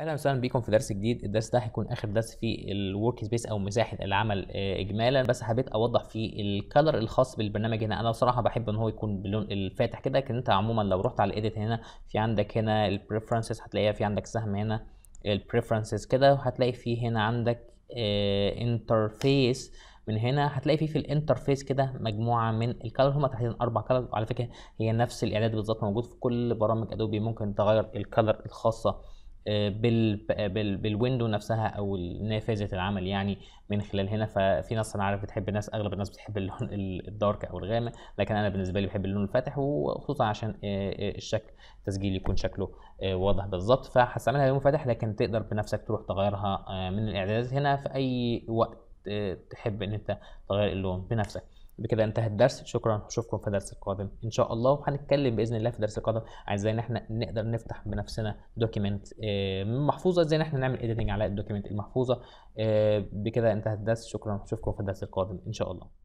اهلا وسهلا بيكم في درس جديد الدرس ده هيكون اخر درس في الورك سبيس او مساحه العمل آه، اجمالا بس حبيت اوضح في الكالر الخاص بالبرنامج هنا انا بصراحه بحب ان هو يكون باللون الفاتح كده لكن انت عموما لو رحت على الايديت هنا في عندك هنا البريفرنسز هتلاقيها في عندك سهم هنا البريفرنسز كده وهتلاقي في هنا عندك انترفيس آه، من هنا هتلاقي في في الانترفيس كده مجموعه من الكالر هما تحديدا اربع كالر على فكره هي نفس الاعداد بالظبط موجود في كل برامج ادوبي ممكن تغير الكالر الخاصه آه، آه، بالويندو نفسها او نافذه العمل يعني من خلال هنا ففي ناس انا عارف بتحب الناس اغلب الناس بتحب اللون الدارك او الغامق لكن انا بالنسبه لي بحب اللون الفاتح وخصوصا عشان آه، الشكل التسجيل يكون شكله واضح بالظبط فهستعملها لون فاتح لكن تقدر بنفسك تروح تغيرها من الاعدادات هنا في اي وقت تحب ان انت تغير اللون بنفسك آه، آه، بكده انتهى الدرس شكرا اشوفكم في الدرس القادم ان شاء الله وهنتكلم باذن الله في الدرس القادم عن ازاي ان احنا نقدر نفتح بنفسنا دوكيمنت محفوظه ازاي ان احنا نعمل ايديتنج على الدوكيمنت المحفوظه بكده انتهى الدرس شكرا اشوفكم في الدرس القادم ان شاء الله